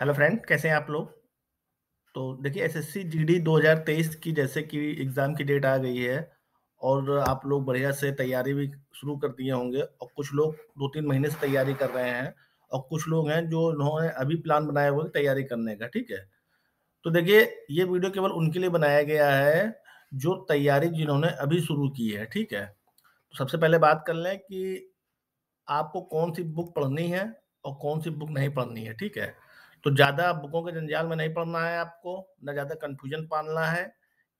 hello friend कैसे हैं आप लोग तो देखिए एसएससी जीडी 2023 की जैसे कि एग्ज़ाम की डेट आ गई है और आप लोग बढ़िया से तैयारी भी शुरू कर दिए होंगे और कुछ लोग दो तीन महीने से तैयारी कर रहे हैं और कुछ लोग हैं जो उन्होंने अभी प्लान बनाया हुआ तैयारी करने का ठीक है तो देखिए ये वीडियो केवल उनके लिए बनाया गया है जो तैयारी जिन्होंने अभी शुरू की है ठीक है तो सबसे पहले बात कर लें कि आपको कौन सी बुक पढ़नी है और कौन सी बुक नहीं पढ़नी है ठीक है तो ज्यादा बुकों के जंजाल में नहीं पढ़ना है आपको ना ज्यादा कंफ्यूजन पालना है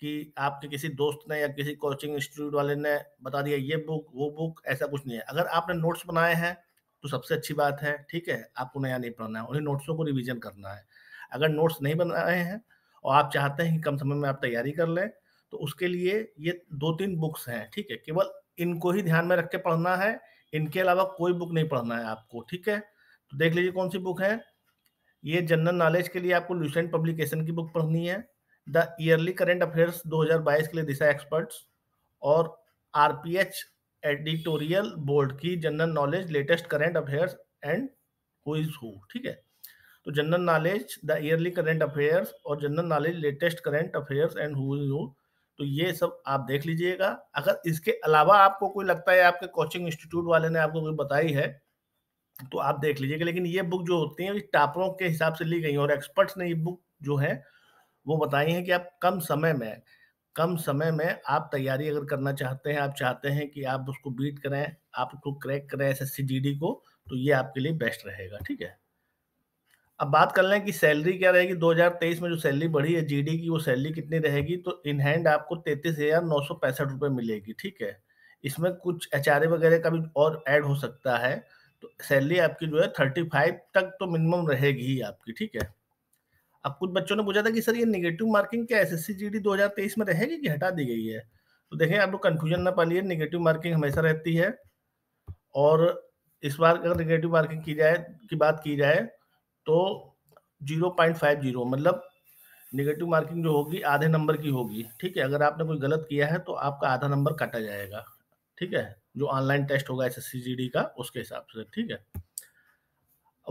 कि आपके किसी दोस्त ने या किसी कोचिंग इंस्टीट्यूट वाले ने बता दिया ये बुक वो बुक ऐसा कुछ नहीं है अगर आपने नोट्स बनाए हैं तो सबसे अच्छी बात है ठीक है आपको नया नहीं पढ़ना है उन्हीं नोट्सों को रिविजन करना है अगर नोट्स नहीं बनाए हैं और आप चाहते हैं कि कम समय में आप तैयारी कर लें तो उसके लिए ये दो तीन बुक्स हैं ठीक है केवल इनको ही ध्यान में रख के पढ़ना है इनके अलावा कोई बुक नहीं पढ़ना है आपको ठीक है तो देख लीजिए कौन सी बुक है ये जनरल नॉलेज के लिए आपको लूसेंट पब्लिकेशन की बुक पढ़नी है द ईयरली करेंट अफेयर्स 2022 के लिए दिशा एक्सपर्ट्स और आर एडिटोरियल बोर्ड की general knowledge latest current affairs and who is who ठीक है तो general knowledge the yearly current affairs और general knowledge latest current affairs and who is who तो ये सब आप देख लीजिएगा अगर इसके अलावा आपको कोई लगता है आपके कोचिंग इंस्टीट्यूट वाले ने आपको कोई बताई है तो आप देख लीजिएगा लेकिन ये बुक जो होती है टापरों के हिसाब से ली गई और एक्सपर्ट्स ने ये बुक जो है वो बताई है कि आप कम समय में कम समय में आप तैयारी अगर करना चाहते हैं आप चाहते हैं कि आप उसको बीट करें आप उसको क्रैक करें एस एस को तो ये आपके लिए बेस्ट रहेगा ठीक है अब बात कर लें कि सैलरी क्या रहेगी 2023 में जो सैलरी बढ़ी है जीडी की वो सैलरी कितनी रहेगी तो इन हैंड आपको तैतीस हजार नौ सौ पैंसठ रुपये मिलेगी ठीक है इसमें कुछ एच वगैरह का भी और ऐड हो सकता है तो सैलरी आपकी जो है थर्टी फाइव तक तो मिनिमम रहेगी ही आपकी ठीक है अब कुछ बच्चों ने पूछा था कि सर ये निगेटिव मार्किंग क्या S S C G D दो हज़ार तेईस में रहेगी कि हटा दी गई है तो देखें आप लोग कन्फ्यूजन ना पालिए निगेटिव मार्किंग हमेशा रहती है और इस बार अगर निगेटिव मार्किंग की जाए की बात की जाए तो जीरो पॉइंट फाइव जीरो मतलब निगेटिव मार्किंग जो होगी आधे नंबर की होगी ठीक है अगर आपने कोई गलत किया है तो आपका आधा नंबर काटा जाएगा ठीक है जो ऑनलाइन टेस्ट होगा एस एस का उसके हिसाब से ठीक है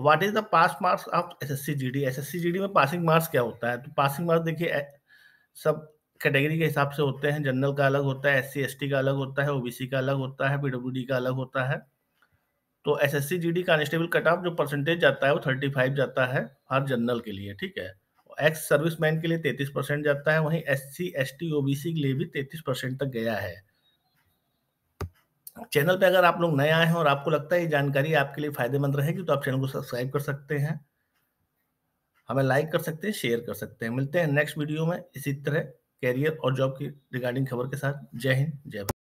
what is the pass marks of S S C G G D D S S C में पासिंग मार्क्स क्या होता है तो पासिंग मार्क्स देखिए सब कैटेगरी के हिसाब से होते हैं जनरल का अलग होता है एस सी एस टी का अलग होता है ओ बी सी का अलग होता है डी का अलग होता है तो S S C G D constable cut off जो परसेंटेज जाता है वो थर्टी फाइव जाता है हर जनरल के लिए ठीक है एक्स सर्विस मैन के लिए तैतीस परसेंट जाता है वहीं S C S T O B C के लिए भी तैतीस परसेंट तक गया है चैनल पे अगर आप लोग नए आए हैं और आपको लगता है ये जानकारी आपके लिए फायदेमंद रहेगी तो आप चैनल को सब्सक्राइब कर सकते हैं हमें लाइक कर सकते हैं शेयर कर सकते हैं मिलते हैं नेक्स्ट वीडियो में इसी तरह कैरियर और जॉब की रिगार्डिंग खबर के साथ जय हिंद जय भारत